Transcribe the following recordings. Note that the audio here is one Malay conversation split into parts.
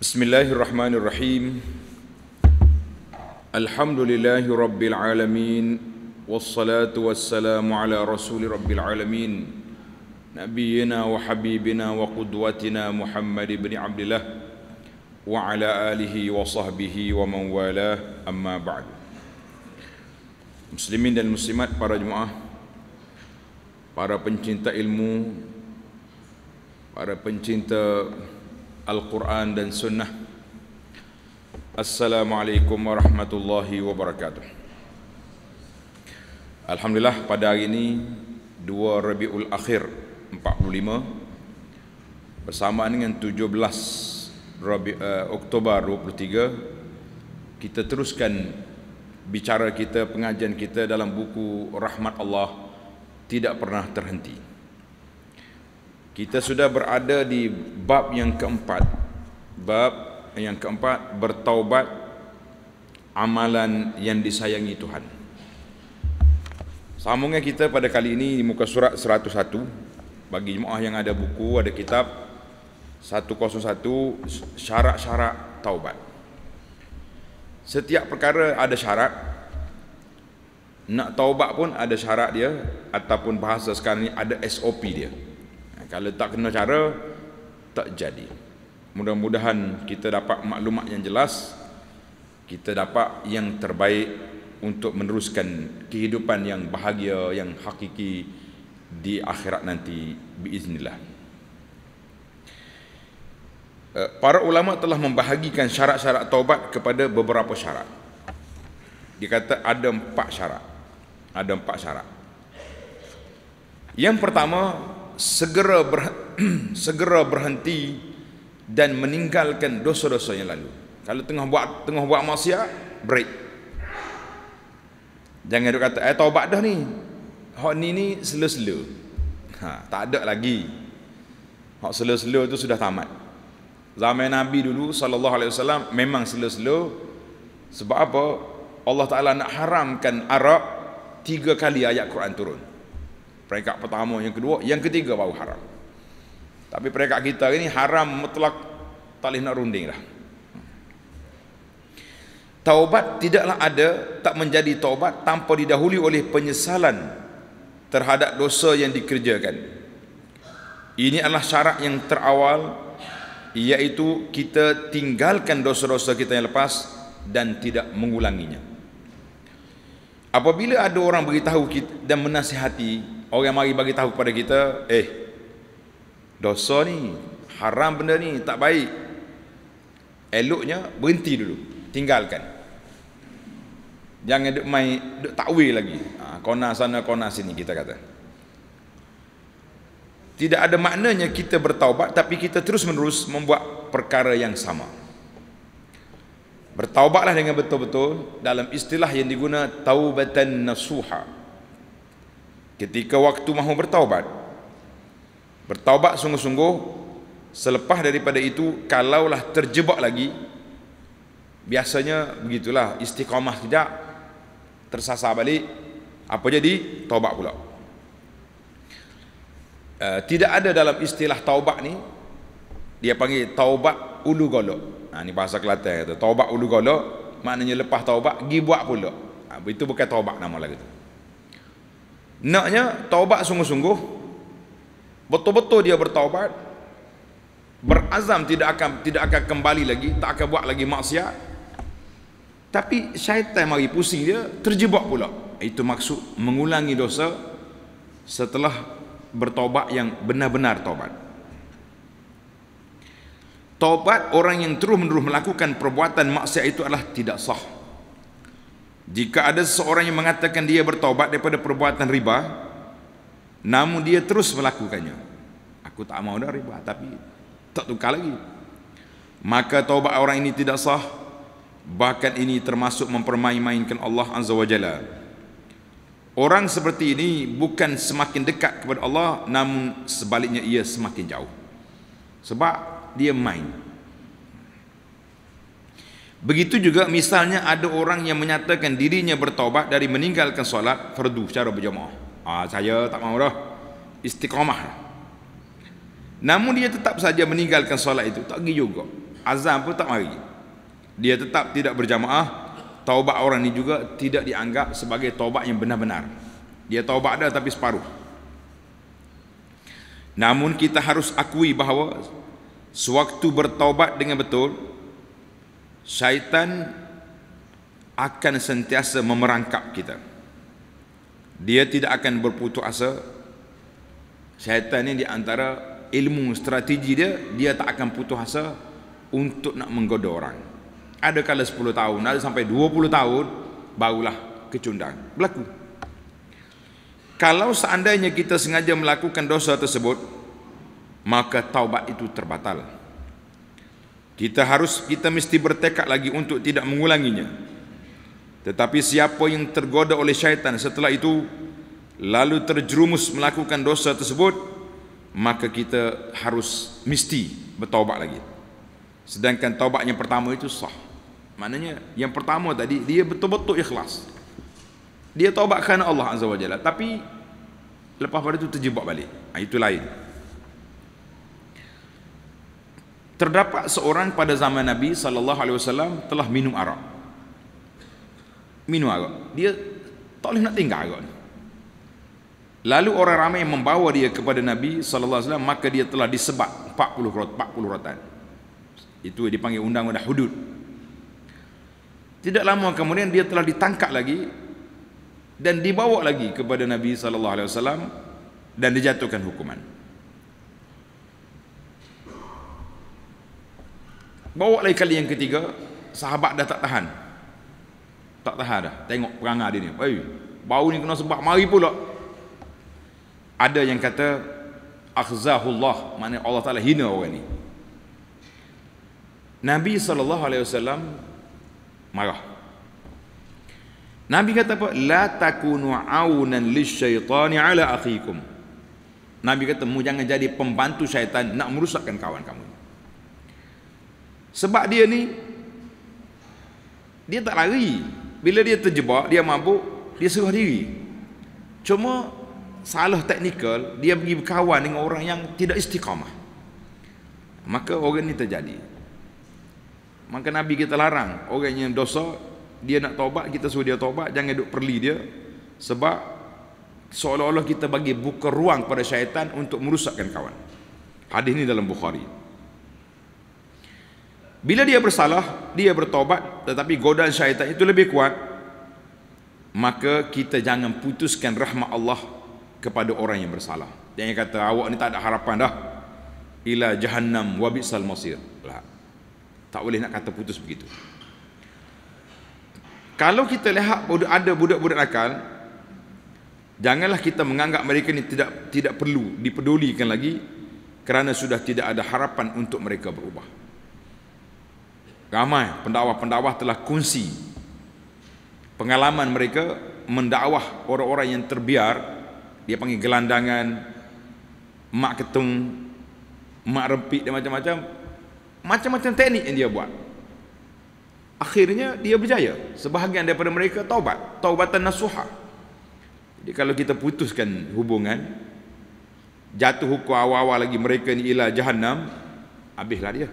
Bismillahirrahmanirrahim Alhamdulillahirrabbilalamin Wassalatu wassalamu ala rasulirrabbilalamin Nabiina wa habibina wa qudwatina Muhammad ibn Abdullah Wa ala alihi wa sahbihi wa man wala amma ba'd Muslimin dan muslimat para jemaah Para pencinta ilmu Para pencinta Al-Quran dan Sunnah Assalamualaikum warahmatullahi wabarakatuh Alhamdulillah pada hari ini 2 Rabiul Akhir 45 Bersamaan dengan 17 Rabi, uh, Oktober 23 Kita teruskan bicara kita, pengajian kita dalam buku Rahmat Allah Tidak Pernah Terhenti kita sudah berada di bab yang keempat. Bab yang keempat bertaubat amalan yang disayangi Tuhan. Sambungnya kita pada kali ini di muka surat 101 bagi jemaah yang ada buku, ada kitab 101 syarat-syarat taubat. Setiap perkara ada syarat. Nak taubat pun ada syarat dia ataupun bahasa sekarang ini ada SOP dia kalau tak kena cara tak jadi mudah-mudahan kita dapat maklumat yang jelas kita dapat yang terbaik untuk meneruskan kehidupan yang bahagia yang hakiki di akhirat nanti biiznillah eh, para ulama telah membahagikan syarat-syarat taubat kepada beberapa syarat dia kata ada empat syarat ada empat syarat yang pertama segera ber, segera berhenti dan meninggalkan dosa-dosa yang lalu. Kalau tengah buat tengah buat maksiat, break. Jangan duk kata, "Eh, taubat dah ni." Hak ni ni selo-selo. Ha, tak ada lagi. Hak selo-selo tu sudah tamat. Zaman Nabi dulu sallallahu alaihi wasallam memang selo-selo. Sebab apa? Allah Taala nak haramkan arak tiga kali ayat Quran turun peringkat pertama, yang kedua, yang ketiga baru haram. Tapi peringkat kita ini haram mutlak tak boleh nak runding lah. Taubat tidaklah ada tak menjadi taubat tanpa didahului oleh penyesalan terhadap dosa yang dikerjakan. Ini adalah syarat yang terawal iaitu kita tinggalkan dosa-dosa kita yang lepas dan tidak mengulanginya. Apabila ada orang beritahu kita dan menasihati orang yang mari bagi tahu kepada kita eh dosa ni haram benda ni tak baik eloknya berhenti dulu tinggalkan jangan duk main duk takwil lagi ha, kona sana kona sini kita kata tidak ada maknanya kita bertaubat tapi kita terus menerus membuat perkara yang sama bertaubatlah dengan betul-betul dalam istilah yang diguna taubatan nasuha ketika waktu mahu bertaubat bertaubat sungguh-sungguh selepas daripada itu kalaulah terjebak lagi biasanya begitulah istiqamah sekejap tersasar balik apa jadi taubat pula e, tidak ada dalam istilah taubat ni dia panggil taubat ulu golok ha, ni bahasa Kelantan kata taubat ulu golok maknanya lepas taubat pergi buat pula ha, itu bukan taubat nama lagi tu naknya taubat sungguh-sungguh betul-betul dia bertaubat berazam tidak akan tidak akan kembali lagi tak akan buat lagi maksiat tapi syaitan mari pusing dia terjebak pula itu maksud mengulangi dosa setelah bertaubat yang benar-benar taubat taubat orang yang terus-menerus melakukan perbuatan maksiat itu adalah tidak sah jika ada seseorang yang mengatakan dia bertobat daripada perbuatan riba, namun dia terus melakukannya. Aku tak mau dah riba, tapi tak tukar lagi. Maka taubat orang ini tidak sah, bahkan ini termasuk mempermain-mainkan Allah Azza wa Jalla. Orang seperti ini bukan semakin dekat kepada Allah, namun sebaliknya ia semakin jauh. Sebab dia main. Begitu juga misalnya ada orang yang menyatakan dirinya bertobat dari meninggalkan solat fardu secara berjemaah. Ah saya tak mau dah istiqamah. Namun dia tetap saja meninggalkan solat itu, tak pergi juga. azam pun tak mari. Dia tetap tidak berjamaah. Taubat orang ini juga tidak dianggap sebagai taubat yang benar-benar. Dia taubat dah tapi separuh. Namun kita harus akui bahawa sewaktu bertaubat dengan betul, syaitan akan sentiasa memerangkap kita. Dia tidak akan berputus asa. Syaitan ini di antara ilmu strategi dia, dia tak akan putus asa untuk nak menggoda orang. Ada kala 10 tahun, ada sampai 20 tahun, barulah kecundang berlaku. Kalau seandainya kita sengaja melakukan dosa tersebut, maka taubat itu terbatal kita harus kita mesti bertekad lagi untuk tidak mengulanginya tetapi siapa yang tergoda oleh syaitan setelah itu lalu terjerumus melakukan dosa tersebut maka kita harus mesti bertaubat lagi sedangkan taubat yang pertama itu sah maknanya yang pertama tadi dia betul-betul ikhlas dia taubat kerana Allah azza wajalla tapi lepas pada itu terjebak balik ha, itu lain Terdapat seorang pada zaman Nabi sallallahu alaihi wasallam telah minum arak. Minum arak. Dia tak boleh nak tinggal arak Lalu orang ramai membawa dia kepada Nabi sallallahu alaihi wasallam maka dia telah disebat 40 rot 40 rotan. Itu dipanggil undang-undang hudud. Tidak lama kemudian dia telah ditangkap lagi dan dibawa lagi kepada Nabi sallallahu alaihi wasallam dan dijatuhkan hukuman. Bawa lagi kali yang ketiga, sahabat dah tak tahan. Tak tahan dah. Tengok perangai dia ni. Hey, bau ni kena sebab mari pula. Ada yang kata, Akhzahullah, mana Allah Ta'ala hina orang ni. Nabi SAW marah. Nabi kata apa? La takunu awnan lishaytani ala akhikum. Nabi kata, mu jangan jadi pembantu syaitan nak merusakkan kawan kamu. Sebab dia ni dia tak lari. Bila dia terjebak, dia mabuk, dia serah diri. Cuma salah teknikal, dia pergi berkawan dengan orang yang tidak istiqamah. Maka orang ni terjadi. Maka Nabi kita larang orang yang dosa dia nak taubat kita suruh dia taubat jangan duk perli dia sebab seolah-olah kita bagi buka ruang pada syaitan untuk merusakkan kawan. Hadis ini dalam Bukhari. Bila dia bersalah, dia bertobat tetapi godaan syaitan itu lebih kuat, maka kita jangan putuskan rahmat Allah kepada orang yang bersalah. Dan yang kata awak ni tak ada harapan dah. Ila jahannam wa bisal masir. Lah. Tak boleh nak kata putus begitu. Kalau kita lihat ada budak-budak nakal, janganlah kita menganggap mereka ni tidak tidak perlu dipedulikan lagi kerana sudah tidak ada harapan untuk mereka berubah ramai pendakwah-pendakwah telah kunci pengalaman mereka mendakwah orang-orang yang terbiar dia panggil gelandangan mak ketung mak rempit dan macam-macam macam-macam teknik yang dia buat akhirnya dia berjaya sebahagian daripada mereka taubat taubatan nasuhah. jadi kalau kita putuskan hubungan jatuh hukum awal-awal lagi mereka ni ila jahannam habislah dia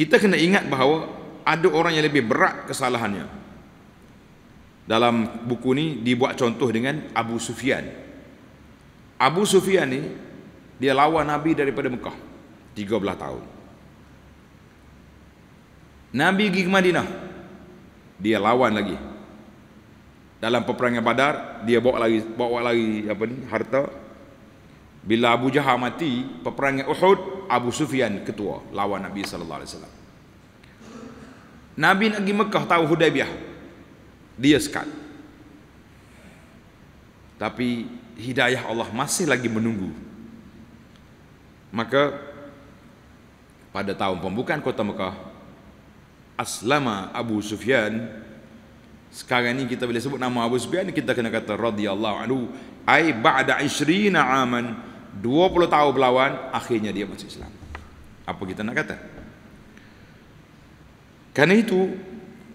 kita kena ingat bahawa ada orang yang lebih berat kesalahannya dalam buku ni dibuat contoh dengan Abu Sufyan Abu Sufyan ni dia lawan Nabi daripada Mekah 13 tahun Nabi pergi ke Madinah dia lawan lagi dalam peperangan Badar dia bawa lagi bawa lagi apa ni harta bila Abu Jahal mati peperangan Uhud Abu Sufyan ketua lawan Nabi sallallahu alaihi wasallam. Nabi nak pergi Mekah tahu Hudaybiyah. Dia sekat. Tapi hidayah Allah masih lagi menunggu. Maka pada tahun pembukaan kota Mekah Aslama Abu Sufyan sekarang ini kita boleh sebut nama Abu Sufyan kita kena kata radhiyallahu anhu ai ba'da 20 aman 20 tahun berlawan akhirnya dia masuk Islam. Apa kita nak kata? Karena itu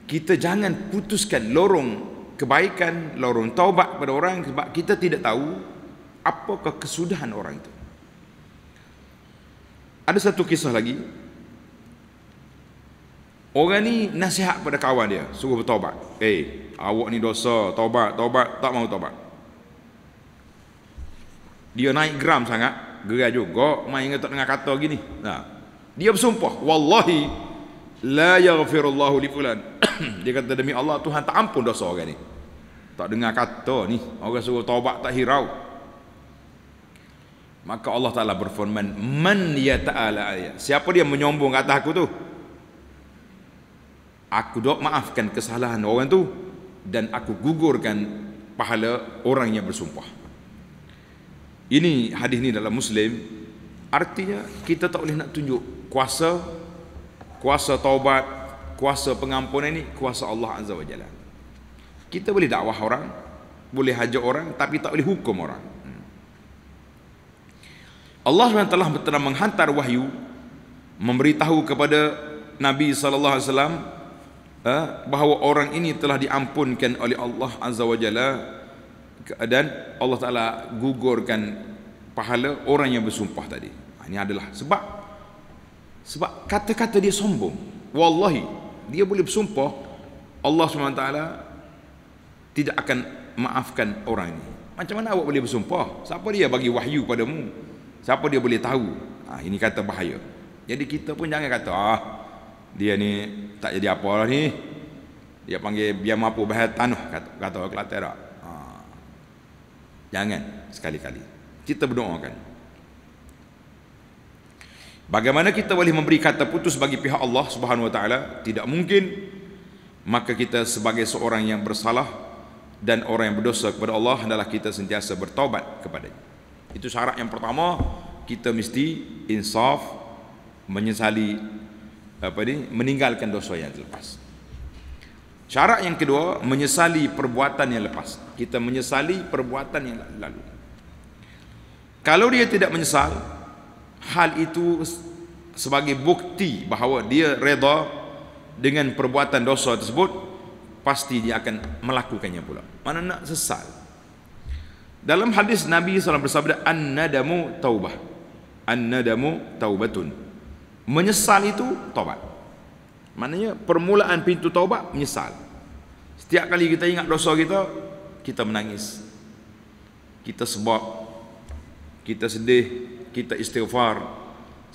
kita jangan putuskan lorong kebaikan, lorong taubat pada orang sebab kita tidak tahu apakah kesudahan orang itu. Ada satu kisah lagi. Orang ni nasihat pada kawan dia, suruh bertaubat. Eh, hey, awak ni dosa, taubat, taubat, tak mau taubat dia naik geram sangat gerai juga main ingat tak dengar kata gini nah dia bersumpah wallahi la yaghfirullahu li fulan dia kata demi Allah Tuhan tak ampun dosa orang ni tak dengar kata ni orang suruh taubat tak hirau maka Allah Taala berfirman man ya ta'ala ayat siapa dia menyombong kata aku tu aku dok maafkan kesalahan orang tu dan aku gugurkan pahala orang yang bersumpah ini hadis ni dalam Muslim artinya kita tak boleh nak tunjuk kuasa kuasa taubat, kuasa pengampunan ni kuasa Allah Azza wa Jalla. Kita boleh dakwah orang, boleh hajar orang tapi tak boleh hukum orang. Allah SWT telah telah menghantar wahyu memberitahu kepada Nabi sallallahu alaihi wasallam eh, bahawa orang ini telah diampunkan oleh Allah Azza wa Jalla dan Allah Ta'ala gugurkan pahala orang yang bersumpah tadi ha, ini adalah sebab sebab kata-kata dia sombong wallahi dia boleh bersumpah Allah SWT tidak akan maafkan orang ini macam mana awak boleh bersumpah siapa dia bagi wahyu padamu siapa dia boleh tahu ha, ini kata bahaya jadi kita pun jangan kata ah dia ni tak jadi apa lah ni dia panggil biar mampu bahaya tanah kata, kata Kelantan Jangan sekali-kali. Kita berdoakan. Bagaimana kita boleh memberi kata putus bagi pihak Allah Subhanahu wa taala? Tidak mungkin. Maka kita sebagai seorang yang bersalah dan orang yang berdosa kepada Allah adalah kita sentiasa bertaubat Dia Itu syarat yang pertama, kita mesti insaf menyesali apa ni meninggalkan dosa yang terlepas. Syarat yang kedua, menyesali perbuatan yang lepas. Kita menyesali perbuatan yang lalu. Kalau dia tidak menyesal, hal itu sebagai bukti bahawa dia reda dengan perbuatan dosa tersebut, pasti dia akan melakukannya pula. Mana nak sesal? Dalam hadis Nabi SAW bersabda, An-nadamu taubah. An-nadamu taubatun. Menyesal itu taubat. Maknanya permulaan pintu taubat menyesal. Setiap kali kita ingat dosa kita, kita menangis. Kita sebab kita sedih, kita istighfar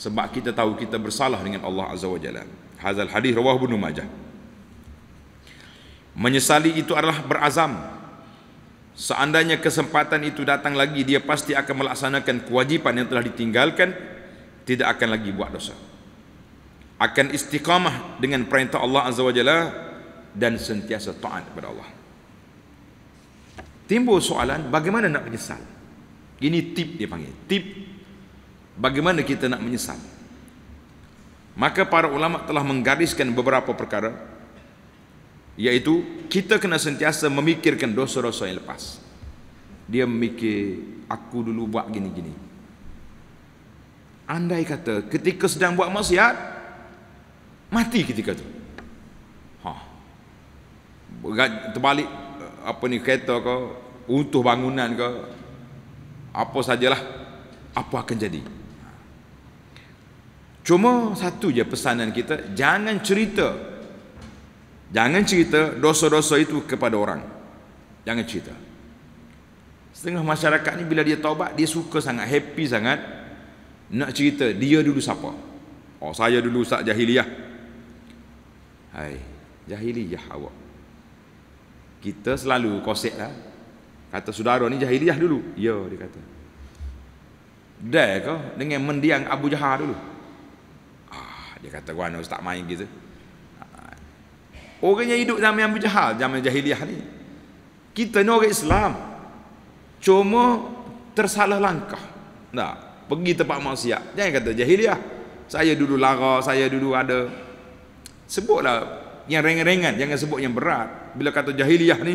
sebab kita tahu kita bersalah dengan Allah Azza wa Jalla. Hazal hadis rawah bin Majah. Menyesali itu adalah berazam. Seandainya kesempatan itu datang lagi, dia pasti akan melaksanakan kewajipan yang telah ditinggalkan, tidak akan lagi buat dosa akan istiqamah dengan perintah Allah Azza wa Jalla dan sentiasa taat kepada Allah. Timbul soalan bagaimana nak menyesal? Ini tip dia panggil, tip bagaimana kita nak menyesal? Maka para ulama telah menggariskan beberapa perkara iaitu kita kena sentiasa memikirkan dosa-dosa yang lepas. Dia memikir aku dulu buat gini-gini. Andai kata ketika sedang buat maksiat, mati ketika itu ha. terbalik apa ni kereta ke utuh bangunan ke apa sajalah apa akan jadi cuma satu je pesanan kita jangan cerita jangan cerita dosa-dosa itu kepada orang jangan cerita setengah masyarakat ni bila dia taubat dia suka sangat happy sangat nak cerita dia dulu siapa oh saya dulu Ustaz Jahiliyah Hai, jahiliyah awak. Kita selalu kosek lah. Kata saudara ni jahiliyah dulu. Ya, dia kata. Dah kau dengan mendiang Abu Jahar dulu. Ah, dia kata, gua nak tak main gitu. Ah. Orang yang hidup zaman Abu Jahal, zaman jahiliyah ni. Kita ni orang Islam. Cuma tersalah langkah. Nah Pergi tempat maksiat. Jangan kata jahiliyah. Saya dulu lara, saya dulu ada sebutlah yang ringan-ringan jangan sebut yang berat bila kata jahiliyah ni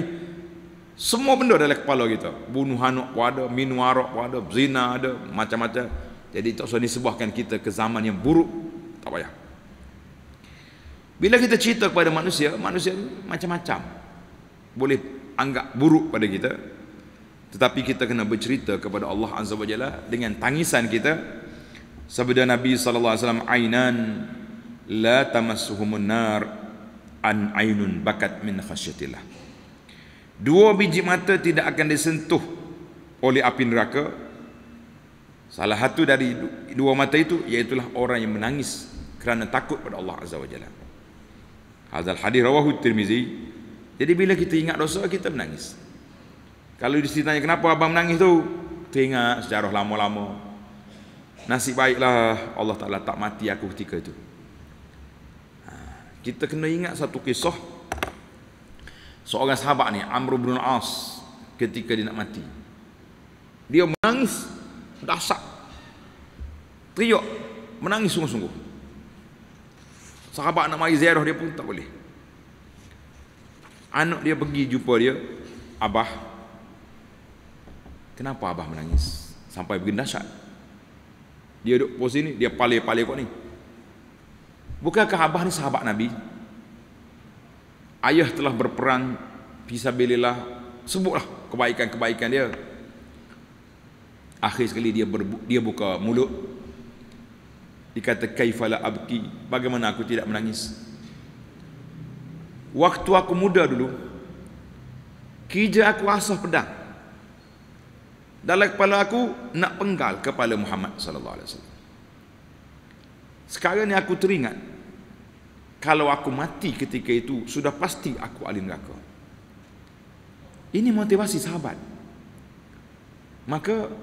semua benda dalam kepala kita bunuh anak pun ada minum arak pun ada zina ada macam-macam jadi tak usah disebahkan kita ke zaman yang buruk tak payah bila kita cerita kepada manusia manusia macam-macam boleh anggap buruk pada kita tetapi kita kena bercerita kepada Allah Azza wa Jalla dengan tangisan kita sabda Nabi sallallahu alaihi wasallam ainan la tamassuhumun nar an ainun bakat min khasyatillah dua biji mata tidak akan disentuh oleh api neraka salah satu dari dua mata itu iaitulah orang yang menangis kerana takut pada Allah azza wajalla hadzal hadis rawahu tirmizi jadi bila kita ingat dosa kita menangis kalau ditanya kenapa abang menangis tu teringat sejarah lama-lama nasib baiklah Allah taala tak mati aku ketika itu kita kena ingat satu kisah seorang sahabat ni Amr bin As ketika dia nak mati dia menangis dahsyat teriak menangis sungguh-sungguh sahabat nak mari ziarah dia pun tak boleh anak dia pergi jumpa dia abah kenapa abah menangis sampai begini dahsyat dia duduk pos ini dia paling-paling kok ni Bukankah Abah ini sahabat Nabi? Ayah telah berperang Fisabilillah Sebutlah kebaikan-kebaikan dia Akhir sekali dia, ber, dia buka mulut Dikata kaifala abki Bagaimana aku tidak menangis Waktu aku muda dulu Kija aku asah pedang Dalam kepala aku Nak penggal kepala Muhammad Sallallahu Alaihi Wasallam. Sekarang ni aku teringat kalau aku mati ketika itu sudah pasti aku ahli neraka ini motivasi sahabat maka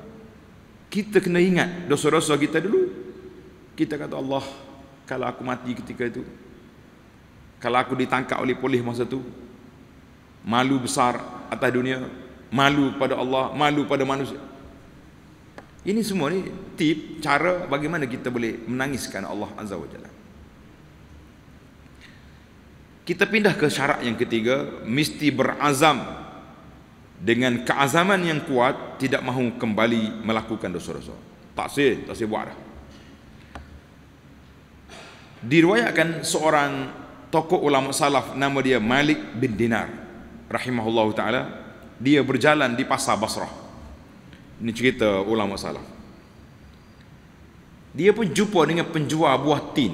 kita kena ingat dosa-dosa kita dulu kita kata Allah kalau aku mati ketika itu kalau aku ditangkap oleh polis masa itu malu besar atas dunia malu pada Allah malu pada manusia ini semua ni tip cara bagaimana kita boleh menangiskan Allah Azza wa Jalla kita pindah ke syarat yang ketiga, mesti berazam dengan keazaman yang kuat tidak mahu kembali melakukan dosa-dosa. Tak sih, tak sih buat. Diriwayatkan seorang tokoh ulama salaf nama dia Malik bin Dinar rahimahullah taala dia berjalan di pasar Basrah. Ini cerita ulama salaf. Dia pun jumpa dengan penjual buah tin.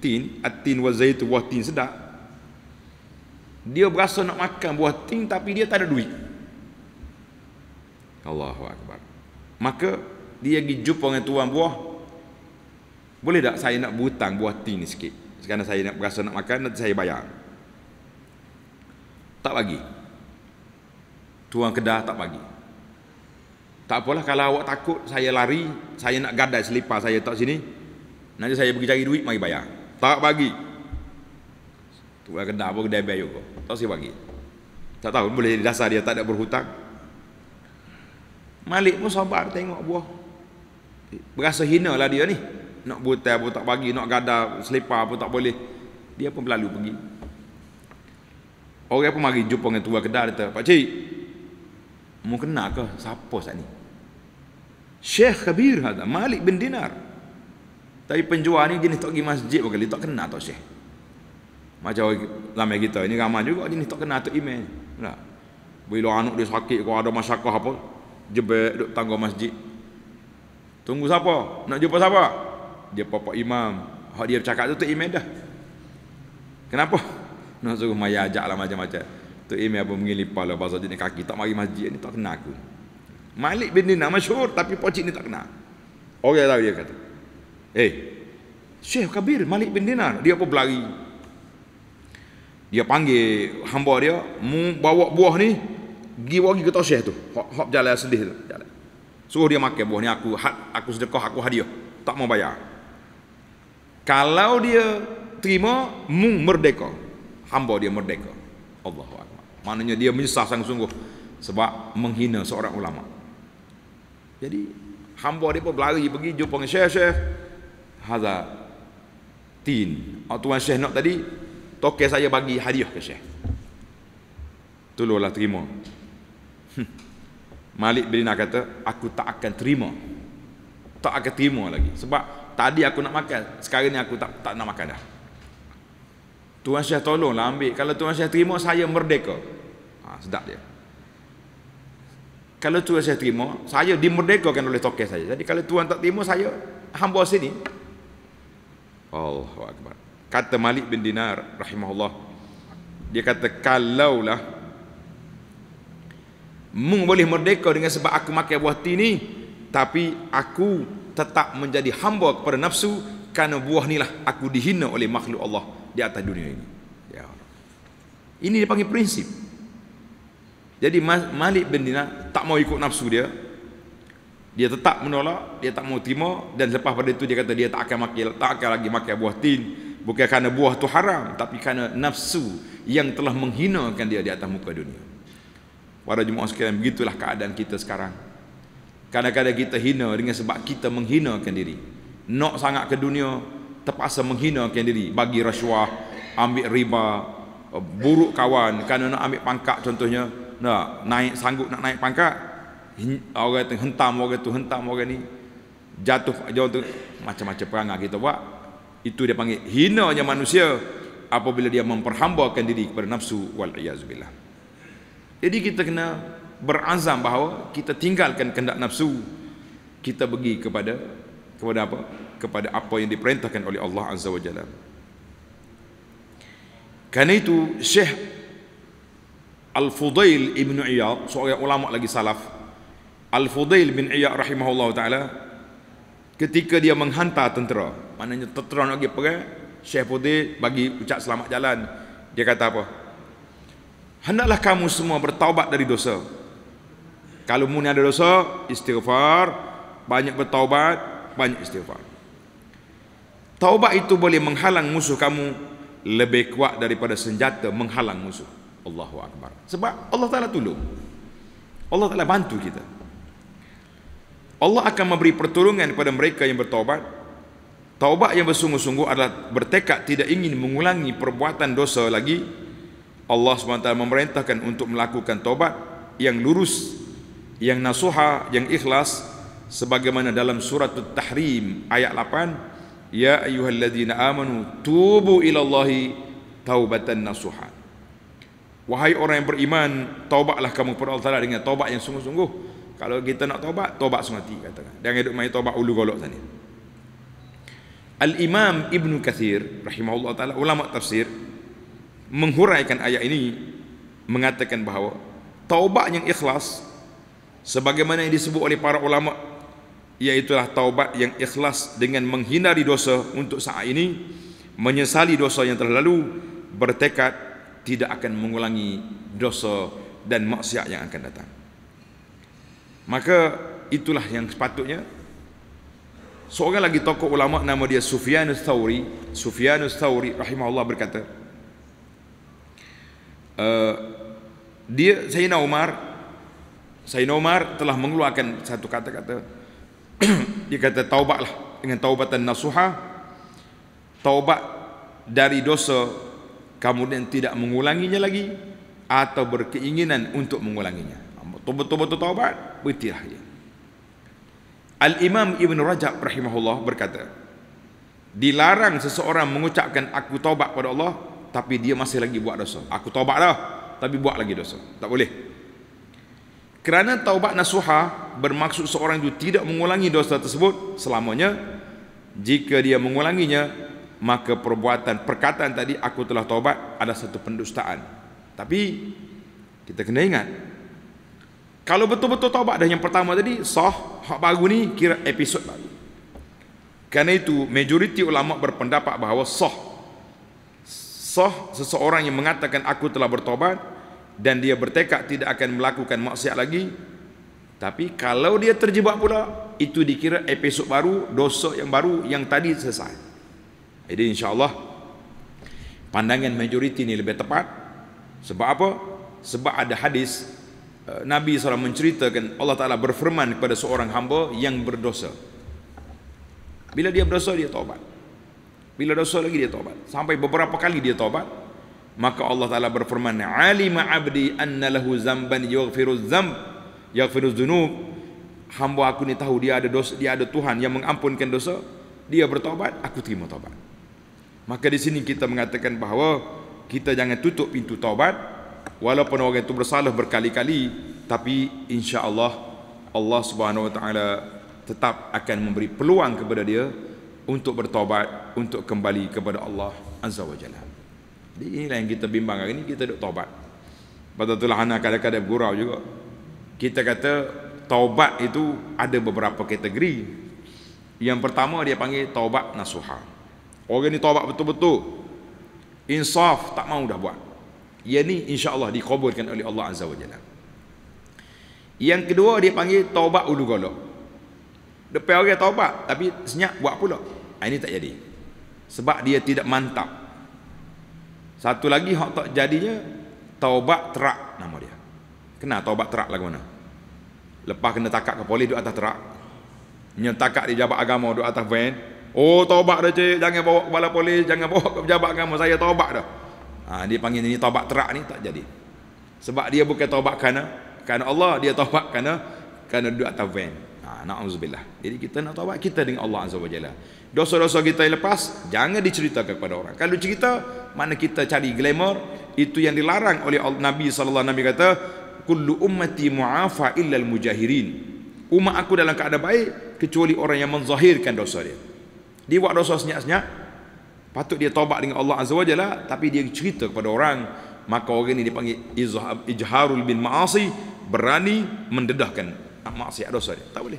Tin, at-tin wa zaitun wa tin sedap dia berasa nak makan buah ting tapi dia tak ada duit. Allahu akbar. Maka dia pergi jumpa dengan tuan buah. Boleh tak saya nak butang buah ting ni sikit? Sekarang saya nak berasa nak makan nanti saya bayar. Tak bagi. Tuan kedah tak bagi. Tak apalah kalau awak takut saya lari, saya nak gadai selipar saya tak sini. Nanti saya pergi cari duit mari bayar. Tak bagi. Tuan kedah pun kedai bayar juga tak usah bagi tak tahu boleh jadi dasar dia tak ada berhutang Malik pun sabar tengok buah berasa hina lah dia ni nak butel pun tak bagi nak gada selipar pun tak boleh dia pun berlalu pergi orang pun mari jumpa dengan tua kedai dia kata pakcik mau kenal ke siapa saat ni Syekh Khabir Malik bin Dinar tapi penjual ni jenis tak pergi masjid pun tak kenal tau Syekh macam ramai kita ini ramai juga jenis tak kena atuk iman. Nah. Bila anak dia sakit kau ada masalah apa? Jebek duk tangga masjid. Tunggu siapa? Nak jumpa siapa? Dia papa imam. Hak dia bercakap tu tu iman dah. Kenapa? Nak suruh maya ajak lah macam-macam. Tu ime apa mengilipah lah bahasa jenis kaki. Tak mari masjid ni tak kenal aku. Malik bin Dinar, masyhur, tapi pocik ni tak kenal. Orang okay, tahu dia kata. Eh, hey, Syekh Kabir Malik bin Dinar, Dia apa berlari? dia panggil hamba dia mu bawa buah ni pergi bagi ke tosyah tu hop, hop jalan sedih tu jalan suruh dia makan buah ni aku hak aku sedekah aku hadiah tak mau bayar kalau dia terima mu merdeka hamba dia merdeka Allahu akbar maknanya dia menyesal sangat sungguh sebab menghina seorang ulama jadi hamba dia pun berlari pergi jumpa dengan syekh-syekh hadza tin atau ah, syekh nak tadi Tokek saya bagi hadiah ke Syekh. Tolonglah terima. Hmm. Malik bin Dinar kata, aku tak akan terima. Tak akan terima lagi. Sebab tadi aku nak makan, sekarang ni aku tak tak nak makan dah. Tuan Syekh tolonglah ambil. Kalau Tuan Syekh terima, saya merdeka. Ha, sedap dia. Kalau Tuan Syekh terima, saya dimerdekakan oleh tokek saya. Jadi kalau Tuan tak terima, saya hamba sini. Allahuakbar. Allah kata Malik bin Dinar rahimahullah dia kata kalaulah mung boleh merdeka dengan sebab aku makan buah tin ni tapi aku tetap menjadi hamba kepada nafsu kerana buah ni lah aku dihina oleh makhluk Allah di atas dunia ini ya Allah. ini dia panggil prinsip jadi Malik bin Dinar tak mau ikut nafsu dia dia tetap menolak dia tak mau terima dan lepas pada itu dia kata dia tak akan makan tak akan lagi makan buah tin bukan kerana buah tu haram tapi kerana nafsu yang telah menghinakan dia di atas muka dunia para jemaah sekalian begitulah keadaan kita sekarang kadang-kadang kita hina dengan sebab kita menghinakan diri nak sangat ke dunia terpaksa menghinakan diri bagi rasuah ambil riba buruk kawan kerana nak ambil pangkat contohnya nak naik sanggup nak naik pangkat orang tu hentam orang tu hentam orang ni jatuh jauh tu macam-macam perangai kita buat itu dia panggil hinanya manusia apabila dia memperhambakan diri kepada nafsu wal iazbillah jadi kita kena berazam bahawa kita tinggalkan kehendak nafsu kita bagi kepada kepada apa kepada apa yang diperintahkan oleh Allah azza wajalla kerana itu Syekh Al-Fudail Ibn Iyad seorang ulama lagi salaf Al-Fudail bin Iyad rahimahullah ta'ala ketika dia menghantar tentera maknanya tertera nak pergi perang Syekh Putih bagi ucap selamat jalan dia kata apa hendaklah kamu semua bertaubat dari dosa kalau mu ni ada dosa istighfar banyak bertaubat banyak istighfar taubat itu boleh menghalang musuh kamu lebih kuat daripada senjata menghalang musuh Allahu Akbar sebab Allah Ta'ala tolong Allah Ta'ala bantu kita Allah akan memberi pertolongan kepada mereka yang bertaubat Taubat yang bersungguh-sungguh adalah bertekad tidak ingin mengulangi perbuatan dosa lagi. Allah SWT memerintahkan untuk melakukan taubat yang lurus, yang nasuha, yang ikhlas. Sebagaimana dalam surat Tahrim ayat 8. Ya ayuhalladzina amanu tubu ilallahi taubatan nasuha. Wahai orang yang beriman, taubatlah kamu kepada Allah Taala dengan taubat yang sungguh-sungguh. Kalau kita nak taubat, taubat semati katakan. Jangan duk main taubat ulu golok sana. Al-Imam Ibn Kathir rahimahullah ta'ala ulama tafsir menghuraikan ayat ini mengatakan bahawa taubat yang ikhlas sebagaimana yang disebut oleh para ulama ialah taubat yang ikhlas dengan menghindari dosa untuk saat ini menyesali dosa yang telah lalu bertekad tidak akan mengulangi dosa dan maksiat yang akan datang maka itulah yang sepatutnya Seorang lagi tokoh ulama nama dia Sufyan Thawri, Sufyan Thawri rahimahullah berkata, uh, dia Sayyidina Umar Sayyidina Umar telah mengeluarkan satu kata-kata dia kata taubatlah dengan taubatan nasuha taubat dari dosa kemudian tidak mengulanginya lagi atau berkeinginan untuk mengulanginya. Tobat-tobat taubat, betilah dia. Ya. Al-Imam Ibn Rajab rahimahullah berkata, dilarang seseorang mengucapkan aku taubat pada Allah tapi dia masih lagi buat dosa. Aku taubat dah tapi buat lagi dosa. Tak boleh. Kerana taubat nasuha bermaksud seorang itu tidak mengulangi dosa tersebut selamanya. Jika dia mengulanginya, maka perbuatan perkataan tadi aku telah taubat ada satu pendustaan. Tapi kita kena ingat kalau betul-betul taubat dah yang pertama tadi, sah, hak baru ni kira episod baru. Karena itu, majoriti ulama berpendapat bahawa sah. Sah seseorang yang mengatakan aku telah bertobat dan dia bertekad tidak akan melakukan maksiat lagi. Tapi kalau dia terjebak pula, itu dikira episod baru, dosa yang baru yang tadi selesai. Jadi insya-Allah pandangan majoriti ni lebih tepat. Sebab apa? Sebab ada hadis Eh, Nabi SAW menceritakan Allah Ta'ala berfirman kepada seorang hamba yang berdosa bila dia berdosa dia taubat bila dosa lagi dia taubat sampai beberapa kali dia taubat maka Allah Ta'ala berfirman alima abdi anna lahu zamban yaghfiru zamb yaghfiru zunub hamba aku ni tahu dia ada dosa dia ada Tuhan yang mengampunkan dosa dia bertaubat aku terima taubat maka di sini kita mengatakan bahawa kita jangan tutup pintu taubat walaupun orang itu bersalah berkali-kali tapi insya-Allah Allah Subhanahu Wa Taala tetap akan memberi peluang kepada dia untuk bertobat untuk kembali kepada Allah Azza wa Jalla. Jadi inilah yang kita bimbang hari ini kita duk tobat. Pada tu lah kadang-kadang gurau juga. Kita kata taubat itu ada beberapa kategori. Yang pertama dia panggil taubat nasuhah. Orang ni taubat betul-betul. Insaf tak mau dah buat. Ia ni insya-Allah dikabulkan oleh Allah Azza wa Jalla. Yang kedua dia panggil taubat ulu gala. Depan orang taubat tapi senyap buat pula. Ha, ini tak jadi. Sebab dia tidak mantap. Satu lagi hak tak jadinya taubat terak nama dia. Kena taubat terak lagu mana? Lepas kena takak ke polis duduk atas terak. Nyen takak di jabat agama duduk atas van. Oh taubat dah cik, jangan bawa ke bala polis, jangan bawa ke jabat agama, saya taubat dah. Ha, dia panggil ini taubat terak ni tak jadi. Sebab dia bukan taubat kerana kerana Allah, dia taubat kerana kerana duduk atas van. Ha, na'udzubillah. Jadi kita nak taubat kita dengan Allah Azza Wajalla. Jalla. Dosa-dosa kita yang lepas jangan diceritakan kepada orang. Kalau cerita mana kita cari glamour itu yang dilarang oleh Nabi sallallahu alaihi Nabi kata kullu ummati mu'afa illa al-mujahirin. Umat aku dalam keadaan baik kecuali orang yang menzahirkan dosa dia. Dia buat dosa senyap-senyap, Patut dia taubat dengan Allah Azza wa Jalla tapi dia cerita kepada orang maka orang ini dipanggil ijharul bin ma'asi berani mendedahkan maksiat dosa dia. Tak boleh.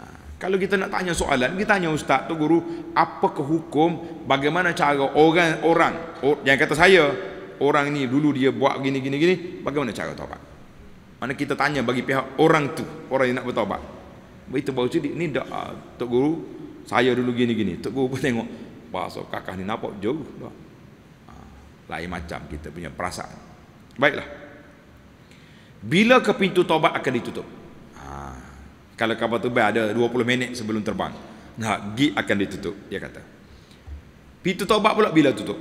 Ha, kalau kita nak tanya soalan, kita tanya ustaz tu guru, apa ke hukum bagaimana cara orang-orang yang kata saya, orang ni dulu dia buat gini gini gini, bagaimana cara taubat? Mana kita tanya bagi pihak orang tu, orang yang nak bertaubat. Begitu baru cerita ni dak tok guru, saya dulu gini gini. Tok guru pun tengok, opah so kakak ni nampak jauh tuan ha, lain macam kita punya perasaan baiklah bila ke pintu taubat akan ditutup ha, kalau kapal terbang ada 20 minit sebelum terbang nah gate akan ditutup dia kata pintu taubat pula bila tutup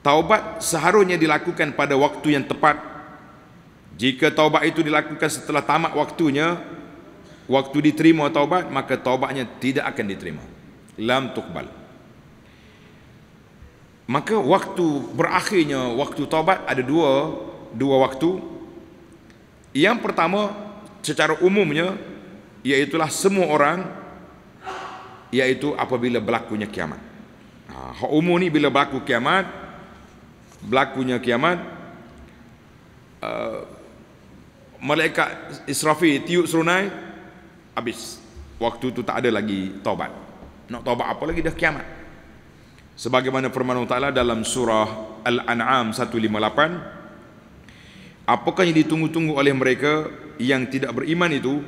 taubat seharusnya dilakukan pada waktu yang tepat jika taubat itu dilakukan setelah tamat waktunya waktu diterima taubat maka taubatnya tidak akan diterima lam tuqbal maka waktu berakhirnya waktu taubat ada dua dua waktu yang pertama secara umumnya iaitulah semua orang iaitu apabila berlakunya kiamat ha, hak umum ni bila berlaku kiamat berlakunya kiamat uh, malaikat Israfil tiup serunai habis waktu tu tak ada lagi taubat nak taubat apa lagi dah kiamat sebagaimana firman Allah Taala dalam surah Al-An'am 158 apakah yang ditunggu-tunggu oleh mereka yang tidak beriman itu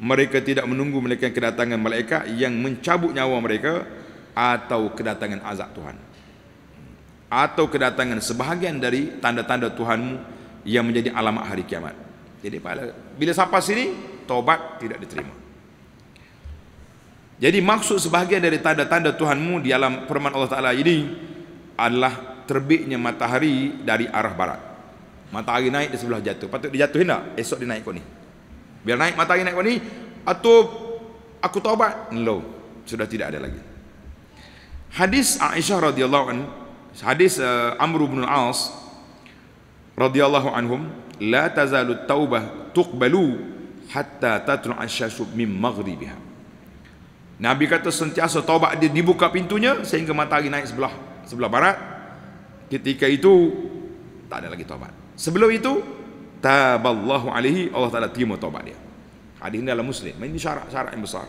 mereka tidak menunggu mereka kedatangan malaikat yang mencabut nyawa mereka atau kedatangan azab Tuhan atau kedatangan sebahagian dari tanda-tanda Tuhan yang menjadi alamat hari kiamat jadi bila sampai sini tobat tidak diterima jadi maksud sebahagian dari tanda-tanda Tuhanmu di alam firman Allah Taala ini adalah terbitnya matahari dari arah barat. Matahari naik di sebelah jatuh. Patut dia jatuhin tak? Esok dia naik kau ni. Biar naik matahari naik kau ni atau aku taubat. No, sudah tidak ada lagi. Hadis Aisyah radhiyallahu an hadis uh, Amr bin Al-As radhiyallahu anhum la tazalu taubah tuqbalu hatta tatlu'asy-syamsu min maghribiha. Nabi kata sentiasa taubat dia dibuka pintunya sehingga matahari naik sebelah sebelah barat. Ketika itu tak ada lagi taubat. Sebelum itu taballahu alaihi Allah Taala terima taubat dia. Hadis dalam Muslim. Ini syarat-syarat yang besar.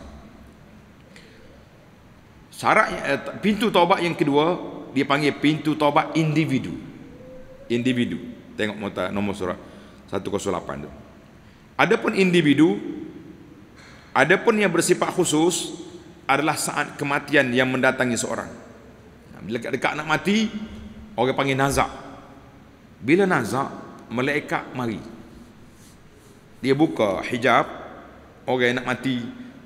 Syarat eh, pintu taubat yang kedua dia panggil pintu taubat individu. Individu. Tengok muka nombor surah 108 tu. Adapun individu adapun yang bersifat khusus adalah saat kematian yang mendatangi seorang. Bila dekat, dekat nak mati, orang panggil nazak. Bila nazak, melekat mari. Dia buka hijab, orang yang nak mati,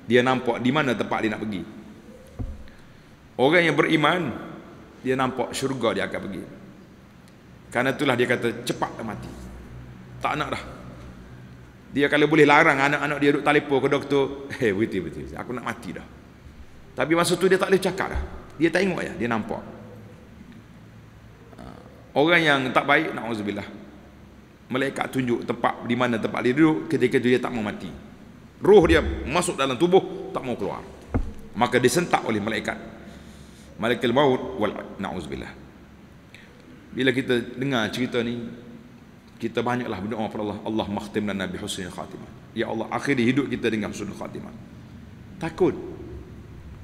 dia nampak di mana tempat dia nak pergi. Orang yang beriman, dia nampak syurga dia akan pergi. Karena itulah dia kata cepatlah mati. Tak nak dah. Dia kalau boleh larang anak-anak dia duk telefon ke doktor, Hei, hey, betul aku nak mati dah." Tapi masa tu dia tak boleh cakap dah. Dia tengok ingat ya, dia nampak. Ah, orang yang tak baik, na'udzubillah. Malaikat tunjuk tempat di mana tempat dia duduk, ketika itu dia tak mau mati. ruh dia masuk dalam tubuh, tak mau keluar. Maka disentak oleh malaikat. Malaikat maut, wal na'udzubillah. Bila kita dengar cerita ni, kita banyaklah berdoa kepada Allah, Allah makhtim Nabi Husin khatimah. Ya Allah, akhiri hidup kita dengan Husin khatimah. Takut.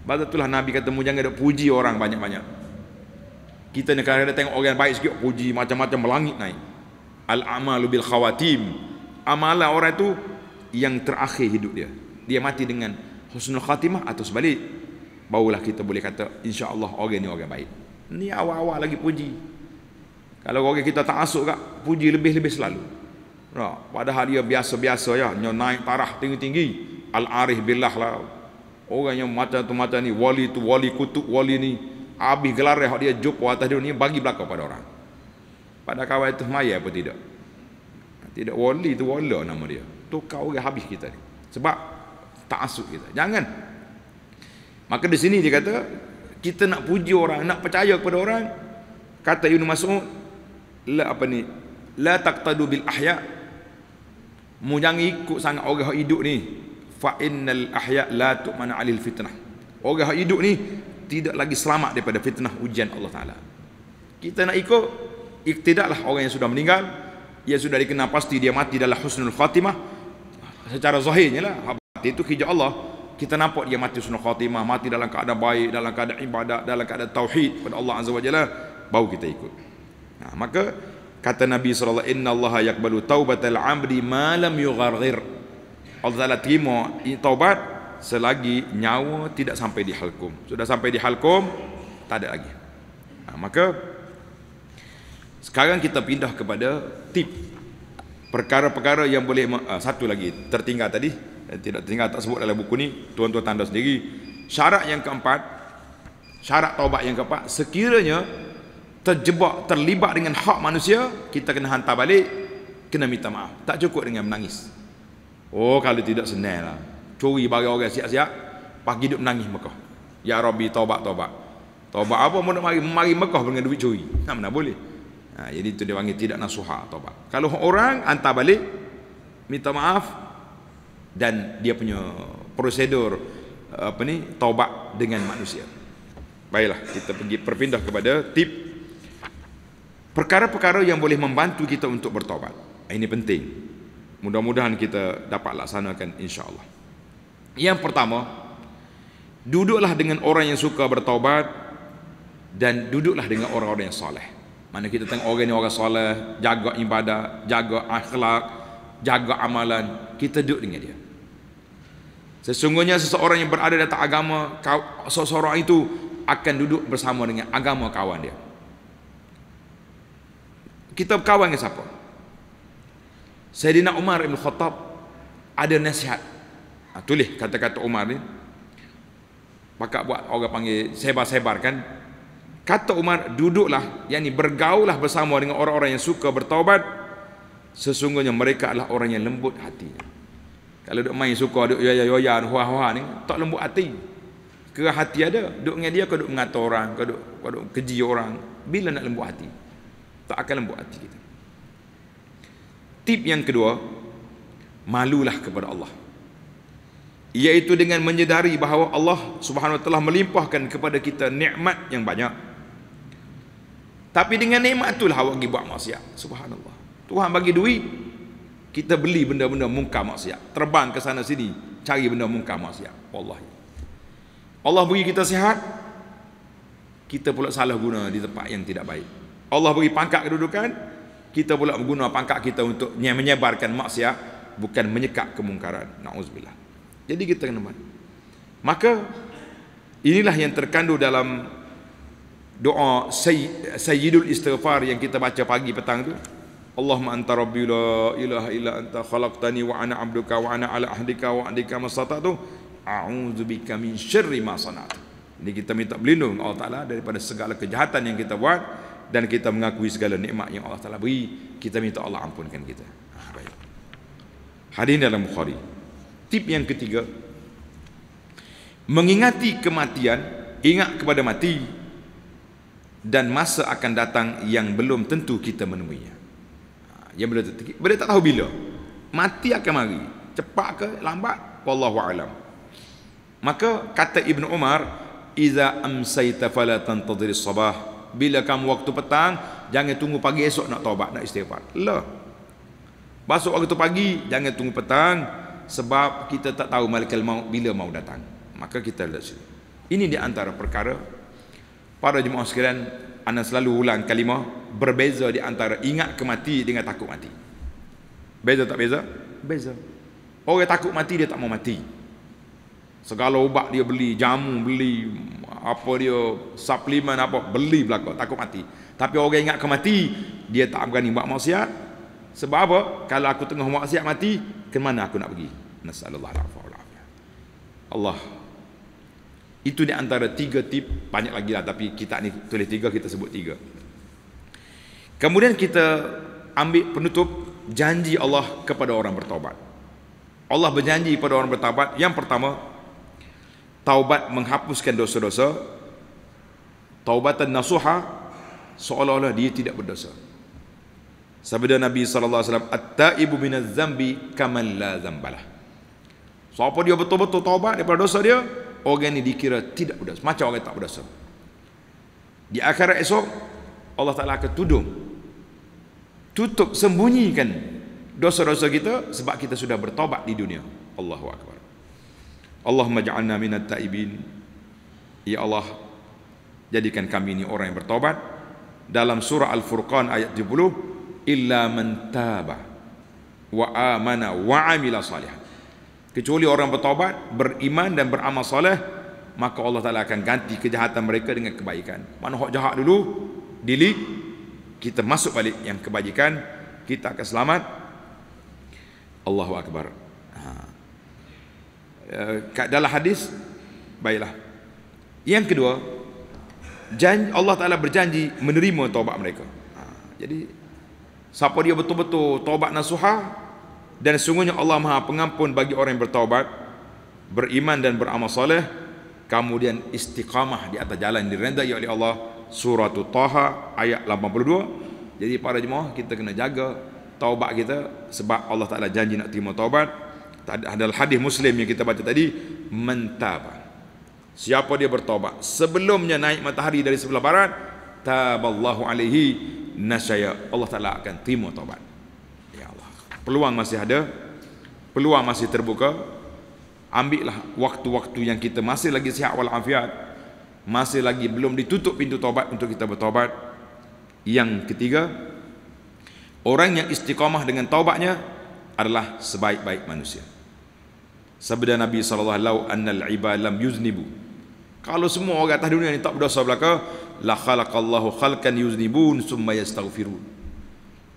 Sebab itulah Nabi kata mu jangan ada puji orang banyak-banyak. Kita ni kadang-kadang tengok orang baik sikit puji macam-macam melangit naik. Al-amalu bil khawatim. Amalan orang itu yang terakhir hidup dia. Dia mati dengan husnul khatimah atau sebalik. Barulah kita boleh kata insya-Allah orang ni orang baik. Ni awal-awal lagi puji. Kalau orang kita tak asuk kak, puji lebih-lebih selalu. Nah, padahal dia biasa-biasa ya, dia naik tarah tinggi-tinggi. Al-arif billah lah. Orang yang macam tu macam ni, wali tu wali, kutub wali ni, habis gelar yang dia jumpa atas dia ni, bagi belakang pada orang. Pada kawan itu maya apa tidak? Tidak wali tu wala nama dia. Tukar orang habis kita ni. Sebab tak asuk kita. Jangan. Maka di sini dia kata, kita nak puji orang, nak percaya kepada orang, kata Yunus Mas'ud, la apa ni, la taqtadu bil ahya, mu jangan ikut sangat orang hidup ni, fa innal ahya la tu'man 'alil fitnah orang yang hidup ni tidak lagi selamat daripada fitnah ujian Allah taala kita nak ikut iktidaklah orang yang sudah meninggal yang sudah dikenal pasti dia mati dalam husnul khatimah secara zahirnya lah mati itu hijau Allah kita nampak dia mati husnul khatimah mati dalam keadaan baik dalam keadaan ibadat dalam keadaan tauhid kepada Allah azza wajalla baru kita ikut nah, maka kata Nabi sallallahu alaihi wasallam innallaha yaqbalu taubatal 'abdi malam lam Allah Ta'ala terima taubat selagi nyawa tidak sampai di halkum sudah sampai di halkum tak ada lagi ha, maka sekarang kita pindah kepada tip perkara-perkara yang boleh ha, satu lagi tertinggal tadi eh, tidak tertinggal tak sebut dalam buku ni tuan-tuan tanda sendiri syarat yang keempat syarat taubat yang keempat sekiranya terjebak terlibat dengan hak manusia kita kena hantar balik kena minta maaf tak cukup dengan menangis Oh kalau tidak senang lah. Curi bagi orang siap-siap. Pagi duduk menangis Mekah. Ya Rabbi taubat taubat. Taubat apa mau nak mari, mari Mekah dengan duit curi. Tak mana lah, boleh. Ha, jadi itu dia panggil tidak nasuhah taubat. Kalau orang hantar balik. Minta maaf. Dan dia punya prosedur. Apa ni. Taubat dengan manusia. Baiklah kita pergi berpindah kepada tip. Perkara-perkara yang boleh membantu kita untuk bertobat. Ha, ini penting mudah-mudahan kita dapat laksanakan Allah. Yang pertama, duduklah dengan orang yang suka bertaubat dan duduklah dengan orang-orang yang soleh. Mana kita tengok orang ni orang soleh, jaga ibadah, jaga akhlak, jaga amalan, kita duduk dengan dia. Sesungguhnya seseorang yang berada dalam agama, seseorang itu akan duduk bersama dengan agama kawan dia. Kita kawan dengan siapa? Sayyidina Umar Ibn Khattab ada nasihat ha, tulis kata-kata Umar ni pakak buat orang panggil sebar-sebar kan kata Umar duduklah yang ni bergaulah bersama dengan orang-orang yang suka bertaubat sesungguhnya mereka adalah orang yang lembut hati kalau duduk main suka duduk yaya yoya huah-huah ni tak lembut hati kerah hati ada duduk dengan dia kau duduk mengata orang kau duduk kau keji orang bila nak lembut hati tak akan lembut hati kita Tip yang kedua, malulah kepada Allah. Iaitu dengan menyedari bahawa Allah Subhanahu telah melimpahkan kepada kita nikmat yang banyak. Tapi dengan nikmat itulah awak pergi buat maksiat. Subhanallah. Tuhan bagi duit, kita beli benda-benda muka maksiat. Terbang ke sana sini, cari benda muka maksiat. Allah, Allah bagi kita sihat, kita pula salah guna di tempat yang tidak baik. Allah bagi pangkat kedudukan, kita pula guna pangkat kita untuk menyebarkan maksiat bukan menyekat kemungkaran nauzubillah jadi kita kena mati. maka inilah yang terkandung dalam doa say, sayyidul istighfar yang kita baca pagi petang tu Allahumma anta rabbi la ilaha illa anta khalaqtani wa ana abduka wa ana ala ahdika wa ahdika masata tu a'udzubika min syarri ma sanat ini kita minta berlindung Allah Ta'ala daripada segala kejahatan yang kita buat dan kita mengakui segala nikmat yang Allah Taala beri, kita minta Allah ampunkan kita. Ha, baik. Hadis dalam Bukhari. Tip yang ketiga, mengingati kematian, ingat kepada mati dan masa akan datang yang belum tentu kita menemuinya. Ha, yang belum tentu, boleh tak tahu bila. Mati akan mari, cepat ke lambat, wallahu alam. Maka kata Ibn Umar, "Idza amsayta fala tantadhir sabah bila kamu waktu petang, jangan tunggu pagi esok nak taubat, nak istighfar. Lah. Masuk waktu pagi, jangan tunggu petang sebab kita tak tahu malaikat mau bila mau datang. Maka kita lihat Ini di antara perkara para jemaah sekalian anda selalu ulang kalimah berbeza di antara ingat kematian dengan takut mati. Beza tak beza? Beza. Orang takut mati dia tak mau mati. Segala ubat dia beli, jamu beli, apa dia suplemen apa beli belaka takut mati tapi orang ingat ke mati dia tak berani buat maksiat sebab apa kalau aku tengah maksiat mati ke mana aku nak pergi nasallallahu alaihi wasallam Allah itu di antara tiga tip banyak lagi lah tapi kita ni tulis tiga kita sebut tiga kemudian kita ambil penutup janji Allah kepada orang bertobat Allah berjanji kepada orang bertobat yang pertama taubat menghapuskan dosa-dosa taubatan nasuha seolah-olah dia tidak berdosa sabda Nabi sallallahu alaihi wasallam at-taibu minaz-zambi kaman la zambalah siapa dia betul-betul taubat daripada dosa dia orang ini dikira tidak berdosa macam orang tak berdosa di akhirat esok Allah Taala akan tudung tutup sembunyikan dosa-dosa kita sebab kita sudah bertaubat di dunia Allahu akbar Allahumma ja'alna minat ta'ibin Ya Allah Jadikan kami ini orang yang bertobat Dalam surah Al-Furqan ayat 10 Illa mentabah, Wa amana wa amila salih Kecuali orang bertobat Beriman dan beramal salih Maka Allah Ta'ala akan ganti kejahatan mereka dengan kebaikan Mana hak jahat dulu Dili Kita masuk balik yang kebajikan Kita akan selamat Allahu Akbar Eh, kat dalam hadis baiklah yang kedua janji Allah Taala berjanji menerima taubat mereka ha, jadi siapa dia betul-betul taubat nasuha dan sungguhnya Allah Maha pengampun bagi orang yang bertaubat beriman dan beramal soleh kemudian istiqamah di atas jalan direndah oleh Allah surah Taha ayat 82 jadi para jemaah kita kena jaga taubat kita sebab Allah Taala janji nak terima taubat adalah hadis Muslim yang kita baca tadi mentaba. Siapa dia bertobat? Sebelumnya naik matahari dari sebelah barat, taballahu alaihi nasaya. Allah Taala akan terima tobat. Ya Allah. Peluang masih ada. Peluang masih terbuka. Ambillah waktu-waktu yang kita masih lagi sihat wal afiat. Masih lagi belum ditutup pintu tobat untuk kita bertobat. Yang ketiga, orang yang istiqamah dengan taubatnya adalah sebaik-baik manusia. Sabda Nabi sallallahu alaihi wasallam, "Annal ibad lam yuznibu." Kalau semua orang atas dunia ni tak berdosa belaka, la khalaqallahu khalqan yuznibun summa yastaghfirun.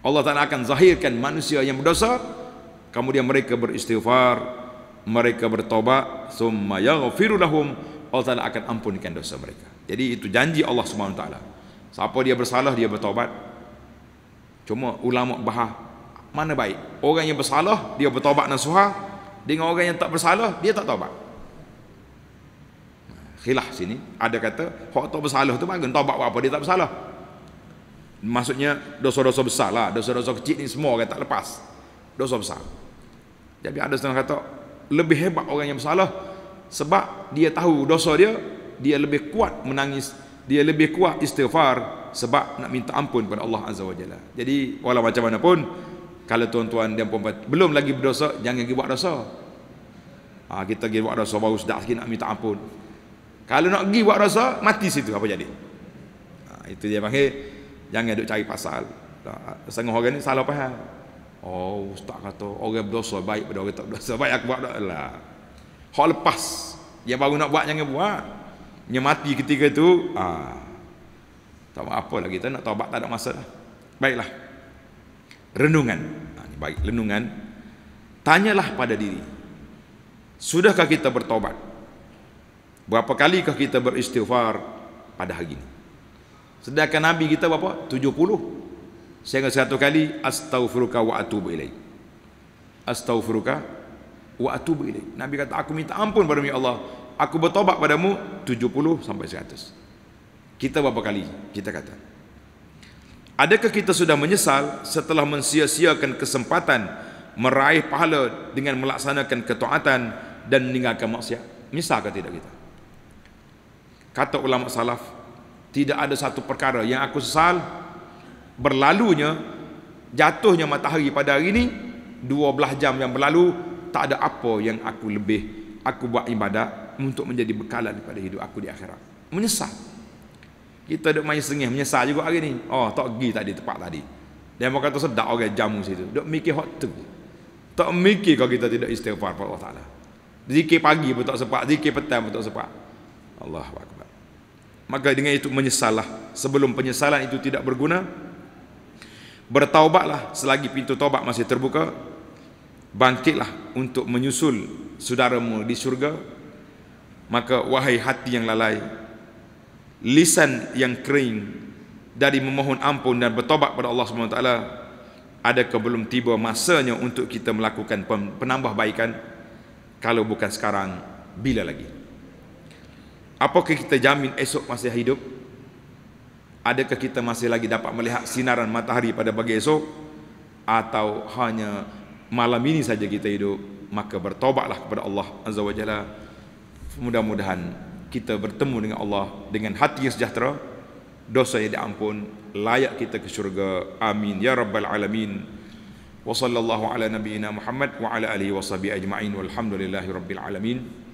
Allah Taala akan zahirkan manusia yang berdosa, kemudian mereka beristighfar, mereka bertobat, summa yaghfiru lahum. Allah Taala akan ampunkan dosa mereka. Jadi itu janji Allah Subhanahu taala. Siapa dia bersalah dia bertobat. Cuma ulama bahas mana baik? Orang yang bersalah dia bertobat nasuha dengan orang yang tak bersalah dia tak taubat khilaf sini ada kata hak tak bersalah tu bagun taubat apa dia tak bersalah maksudnya dosa-dosa besar lah dosa-dosa kecil ni semua orang tak lepas dosa besar Jadi ada setengah kata lebih hebat orang yang bersalah sebab dia tahu dosa dia dia lebih kuat menangis dia lebih kuat istighfar sebab nak minta ampun kepada Allah Azza wa Jalla jadi walau macam mana pun kalau tuan-tuan dan puan-puan belum lagi berdosa jangan pergi buat dosa ha, kita pergi buat dosa baru sedap sikit nak minta ampun kalau nak pergi buat dosa mati situ apa jadi ha, itu dia panggil jangan duk cari pasal ha, setengah orang ni salah faham oh ustaz kata orang berdosa baik pada orang tak berdosa baik aku buat dosa lah lepas yang baru nak buat jangan buat yang mati ketika itu ha, tak apa lagi kita nak taubat tak ada masalah. baiklah renungan ha, baik renungan tanyalah pada diri sudahkah kita bertobat berapa kalikah kita beristighfar pada hari ini sedangkan nabi kita berapa 70 sehingga satu kali astaghfiruka wa atubu ilaik astaghfiruka wa atubu ilaik nabi kata aku minta ampun padamu ya Allah aku bertobat padamu 70 sampai 100 kita berapa kali kita kata Adakah kita sudah menyesal setelah mensia-siakan kesempatan meraih pahala dengan melaksanakan ketaatan dan meninggalkan maksiat? Menyesal ke tidak kita? Kata ulama salaf, tidak ada satu perkara yang aku sesal berlalunya jatuhnya matahari pada hari ini 12 jam yang berlalu tak ada apa yang aku lebih aku buat ibadat untuk menjadi bekalan pada hidup aku di akhirat menyesal kita duk main sengih menyesal juga hari ni oh tak pergi tadi tempat tadi dia mau kata sedap orang jamu situ duk mikir hot tu tak mikir kalau kita tidak istighfar kepada Allah Taala zikir pagi pun tak sempat zikir petang pun tak sempat Allah akbar maka dengan itu menyesallah sebelum penyesalan itu tidak berguna bertaubatlah selagi pintu taubat masih terbuka bangkitlah untuk menyusul saudaramu di surga maka wahai hati yang lalai lisan yang kering dari memohon ampun dan bertobat kepada Allah Subhanahu taala ke belum tiba masanya untuk kita melakukan penambahbaikan kalau bukan sekarang bila lagi apakah kita jamin esok masih hidup adakah kita masih lagi dapat melihat sinaran matahari pada pagi esok atau hanya malam ini saja kita hidup maka bertobatlah kepada Allah azza wajalla mudah-mudahan kita bertemu dengan Allah dengan hati yang sejahtera dosa yang diampun layak kita ke syurga amin ya rabbal alamin wa sallallahu ala nabiyyina muhammad wa ala alihi washabi ajmain walhamdulillahi rabbil alamin